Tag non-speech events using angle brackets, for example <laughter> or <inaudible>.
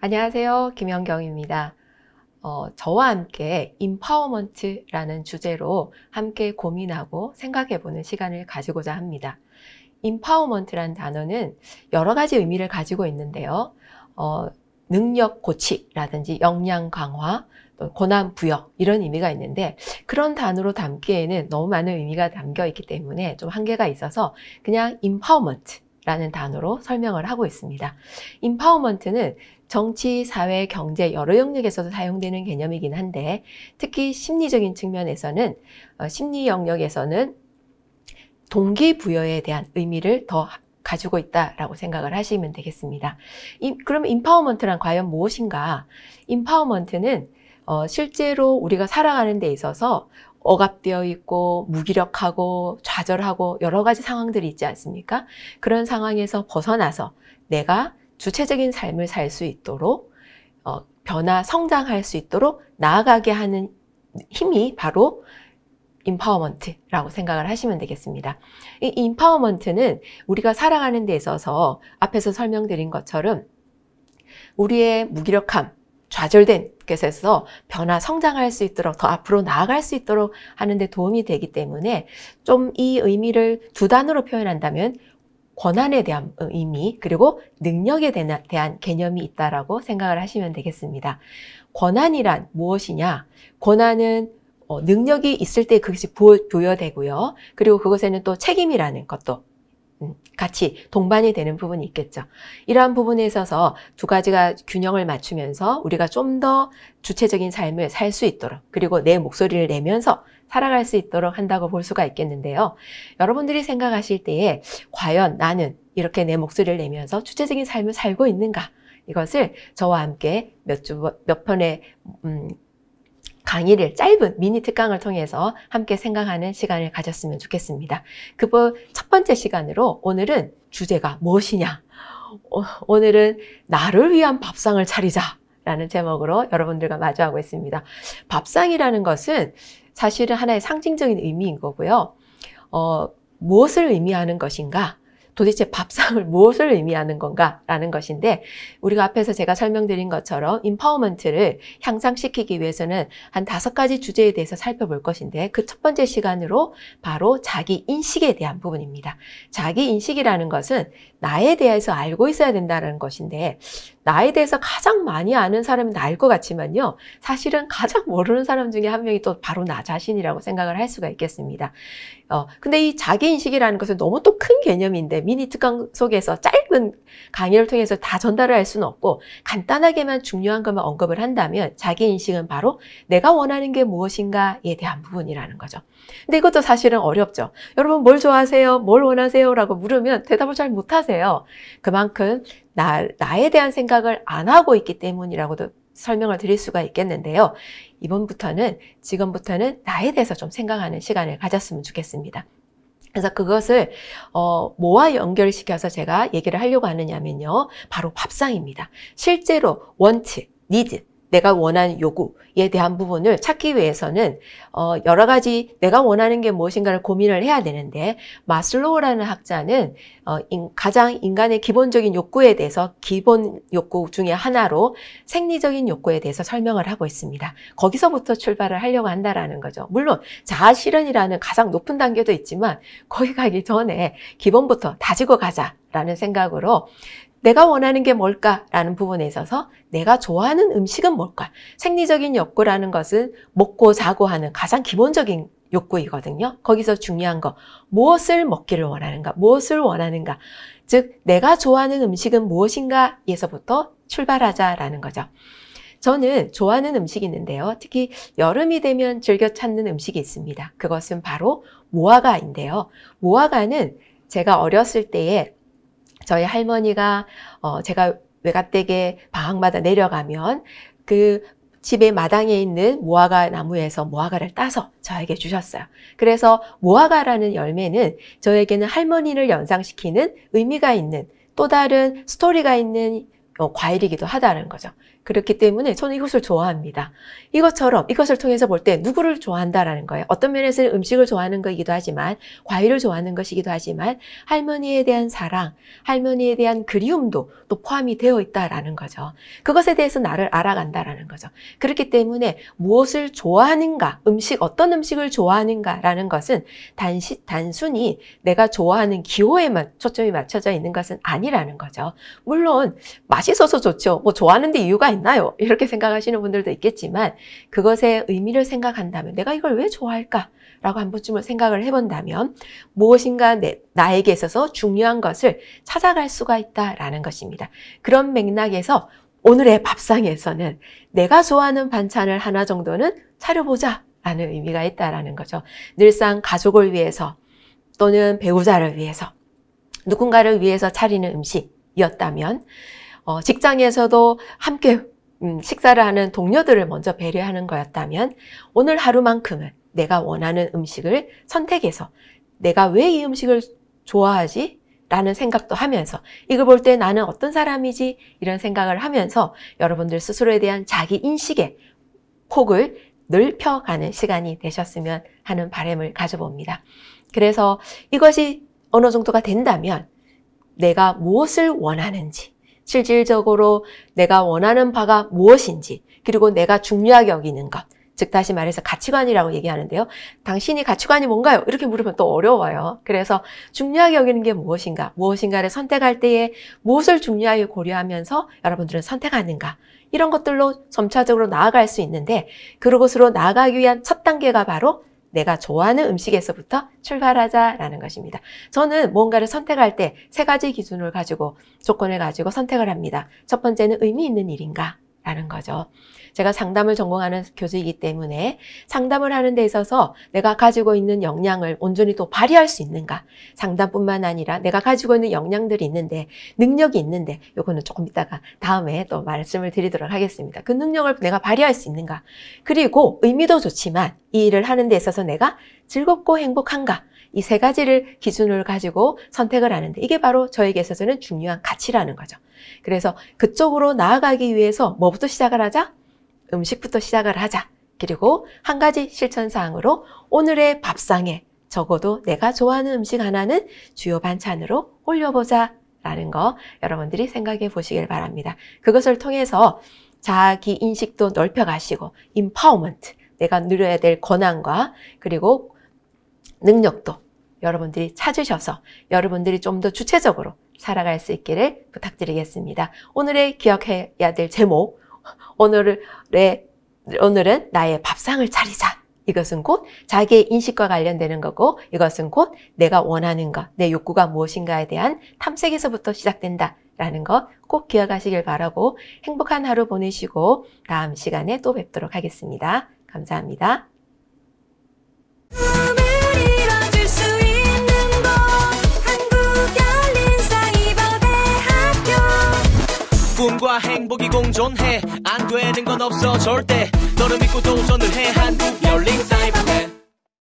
안녕하세요. 김영경입니다. 어, 저와 함께 인파워먼트라는 주제로 함께 고민하고 생각해보는 시간을 가지고자 합니다. 인파워먼트란 단어는 여러 가지 의미를 가지고 있는데요. 어, 능력 고치라든지 역량 강화, 고난 부여 이런 의미가 있는데 그런 단어로 담기에는 너무 많은 의미가 담겨 있기 때문에 좀 한계가 있어서 그냥 인파워먼트 라는 단어로 설명을 하고 있습니다. 인파워먼트는 정치, 사회, 경제 여러 영역에서도 사용되는 개념이긴 한데 특히 심리적인 측면에서는 어, 심리 영역에서는 동기부여에 대한 의미를 더 가지고 있다라고 생각을 하시면 되겠습니다. 이, 그러 인파워먼트란 과연 무엇인가? 인파워먼트는 어, 실제로 우리가 살아가는 데 있어서 억압되어 있고 무기력하고 좌절하고 여러 가지 상황들이 있지 않습니까? 그런 상황에서 벗어나서 내가 주체적인 삶을 살 수 있도록 어, 변화, 성장할 수 있도록 나아가게 하는 힘이 바로 인파워먼트라고 생각을 하시면 되겠습니다. 이 인파워먼트는 우리가 살아가는 데 있어서 앞에서 설명드린 것처럼 우리의 무기력함, 좌절된 것에서 변화, 성장할 수 있도록 더 앞으로 나아갈 수 있도록 하는 데 도움이 되기 때문에 좀 이 의미를 두 단어로 표현한다면 권한에 대한 의미 그리고 능력에 대한 개념이 있다라고 생각을 하시면 되겠습니다. 권한이란 무엇이냐? 권한은 어, 능력이 있을 때 그것이 부여되고요. 그리고 그것에는 또 책임이라는 것도 음, 같이 동반이 되는 부분이 있겠죠. 이러한 부분에 있어서 두 가지가 균형을 맞추면서 우리가 좀 더 주체적인 삶을 살 수 있도록 그리고 내 목소리를 내면서 살아갈 수 있도록 한다고 볼 수가 있겠는데요. 여러분들이 생각하실 때에 과연 나는 이렇게 내 목소리를 내면서 주체적인 삶을 살고 있는가? 이것을 저와 함께 몇, 주, 몇 편의 음, 강의를 짧은 미니 특강을 통해서 함께 생각하는 시간을 가졌으면 좋겠습니다. 그 첫 번째 시간으로 오늘은 주제가 무엇이냐? 어, 오늘은 나를 위한 밥상을 차리자. 라는 제목으로 여러분들과 마주하고 있습니다. 밥상이라는 것은 사실은 하나의 상징적인 의미인 거고요. 어, 무엇을 의미하는 것인가? 도대체 밥상을 <laughs> 무엇을 의미하는 건가라는 것인데 우리가 앞에서 제가 설명드린 것처럼 인파워먼트를 향상시키기 위해서는 한 다섯 가지 주제에 대해서 살펴볼 것인데 그 첫 번째 시간으로 바로 자기 인식에 대한 부분입니다. 자기 인식이라는 것은 나에 대해서 알고 있어야 된다는 것인데 나에 대해서 가장 많이 아는 사람이 나일 것 같지만요. 사실은 가장 모르는 사람 중에 한 명이 또 바로 나 자신이라고 생각을 할 수가 있겠습니다. 어, 근데 이 자기인식이라는 것은 너무 또 큰 개념인데 미니 특강 속에서 짧은 강의를 통해서 다 전달을 할 수는 없고 간단하게만 중요한 것만 언급을 한다면 자기 인식은 바로 내가 원하는 게 무엇인가에 대한 부분이라는 거죠. 근데 이것도 사실은 어렵죠. 여러분 뭘 좋아하세요? 뭘 원하세요? 라고 물으면 대답을 잘 못하세요. 그만큼 나, 나에 대한 생각을 안 하고 있기 때문이라고도 설명을 드릴 수가 있겠는데요. 이번부터는, 지금부터는 나에 대해서 좀 생각하는 시간을 가졌으면 좋겠습니다. 그래서 그것을 어, 뭐와 연결시켜서 제가 얘기를 하려고 하느냐면요. 바로 밥상입니다. 실제로 원칙, 니즈, 내가 원하는 요구에 대한 부분을 찾기 위해서는 어, 여러 가지 내가 원하는 게 무엇인가를 고민을 해야 되는데 마슬로우라는 학자는 어, 인, 가장 인간의 기본적인 욕구에 대해서 기본 욕구 중에 하나로 생리적인 욕구에 대해서 설명을 하고 있습니다. 거기서부터 출발을 하려고 한다라는 거죠. 물론 자아 실현이라는 가장 높은 단계도 있지만 거기 가기 전에 기본부터 다지고 가자. 라는 생각으로 내가 원하는 게 뭘까라는 부분에 있어서 내가 좋아하는 음식은 뭘까? 생리적인 욕구라는 것은 먹고 자고 하는 가장 기본적인 욕구이거든요. 거기서 중요한 거 무엇을 먹기를 원하는가, 무엇을 원하는가, 즉 내가 좋아하는 음식은 무엇인가에서부터 출발하자라는 거죠. 저는 좋아하는 음식이 있는데요. 특히 여름이 되면 즐겨 찾는 음식이 있습니다. 그것은 바로 무화과인데요. 무화과는 제가 어렸을 때에 저희 할머니가 어, 제가 외갓댁에 방학마다 내려가면 그 집의 마당에 있는 모아가 나무에서 모아가를 따서 저에게 주셨어요. 그래서 모아가라는 열매는 저에게는 할머니를 연상시키는 의미가 있는 또 다른 스토리가 있는 어, 과일이기도 하다는 거죠. 그렇기 때문에 저는 이것을 좋아합니다. 이것처럼 이것을 통해서 볼 때 누구를 좋아한다라는 거예요. 어떤 면에서는 음식을 좋아하는 것이기도 하지만 과일을 좋아하는 것이기도 하지만 할머니에 대한 사랑, 할머니에 대한 그리움도 또 포함이 되어 있다라는 거죠. 그것에 대해서 나를 알아간다라는 거죠. 그렇기 때문에 무엇을 좋아하는가, 음식 어떤 음식을 좋아하는가라는 것은 단시, 단순히 내가 좋아하는 기호에만 초점이 맞춰져 있는 것은 아니라는 거죠. 물론 맛 맛있어서 좋죠. 뭐 좋아하는데 이유가 있나요? <laughs> 이렇게 생각하시는 분들도 있겠지만 그것의 의미를 생각한다면 내가 이걸 왜 좋아할까? 라고 한 번쯤은 생각을 해본다면 무엇인가 내, 나에게 있어서 중요한 것을 찾아갈 수가 있다라는 것입니다. 그런 맥락에서 오늘의 밥상에서는 내가 좋아하는 반찬을 하나 정도는 차려보자 라는 의미가 있다라는 거죠. 늘상 가족을 위해서 또는 배우자를 위해서 누군가를 위해서 차리는 음식이었다면 어, 직장에서도 함께 음, 식사를 하는 동료들을 먼저 배려하는 거였다면 오늘 하루만큼은 내가 원하는 음식을 선택해서 내가 왜 이 음식을 좋아하지? 라는 생각도 하면서 이걸 볼 때 나는 어떤 사람이지? 이런 생각을 하면서 여러분들 스스로에 대한 자기 인식의 폭을 넓혀가는 시간이 되셨으면 하는 바램을 가져봅니다. 그래서 이것이 어느 정도가 된다면 내가 무엇을 원하는지 실질적으로 내가 원하는 바가 무엇인지 그리고 내가 중요하게 여기는 것. 즉 다시 말해서 가치관이라고 얘기하는데요. 당신이 가치관이 뭔가요? 이렇게 물으면 또 어려워요. 그래서 중요하게 여기는 게 무엇인가, 무엇인가를 선택할 때에 무엇을 중요하게 고려하면서 여러분들은 선택하는가 이런 것들로 점차적으로 나아갈 수 있는데 그것으로 나아가기 위한 첫 단계가 바로 내가 좋아하는 음식에서부터 출발하자라는 것입니다. 저는 뭔가를 선택할 때 세 가지 기준을 가지고 조건을 가지고 선택을 합니다. 첫 번째는 의미 있는 일인가 라는 거죠. 제가 상담을 전공하는 교수이기 때문에 상담을 하는 데 있어서 내가 가지고 있는 역량을 온전히 또 발휘할 수 있는가 상담뿐만 아니라 내가 가지고 있는 역량들이 있는데 능력이 있는데 요거는 조금 이따가 다음에 또 말씀을 드리도록 하겠습니다. 그 능력을 내가 발휘할 수 있는가 그리고 의미도 좋지만 이 일을 하는 데 있어서 내가 즐겁고 행복한가 이 세 가지를 기준으로 가지고 선택을 하는데 이게 바로 저에게 있어서는 중요한 가치라는 거죠. 그래서 그쪽으로 나아가기 위해서 뭐부터 시작을 하자? 음식부터 시작을 하자. 그리고 한 가지 실천사항으로 오늘의 밥상에 적어도 내가 좋아하는 음식 하나는 주요 반찬으로 올려보자 라는 거 여러분들이 생각해 보시길 바랍니다. 그것을 통해서 자기 인식도 넓혀 가시고 인파워먼트 내가 누려야 될 권한과 그리고 능력도 여러분들이 찾으셔서 여러분들이 좀 더 주체적으로 살아갈 수 있기를 부탁드리겠습니다. 오늘의 기억해야 될 제목 오늘의, 오늘은 나의 밥상을 차리자. 이것은 곧 자기의 인식과 관련되는 거고 이것은 곧 내가 원하는 것, 내 욕구가 무엇인가에 대한 탐색에서부터 시작된다. 라는 것 꼭 기억하시길 바라고 행복한 하루 보내시고 다음 시간에 또 뵙도록 하겠습니다. 감사합니다. 행복이 공존해 안 되는 건 없어 절대 너를 믿고 도전을 해 한국 열린 사이버맨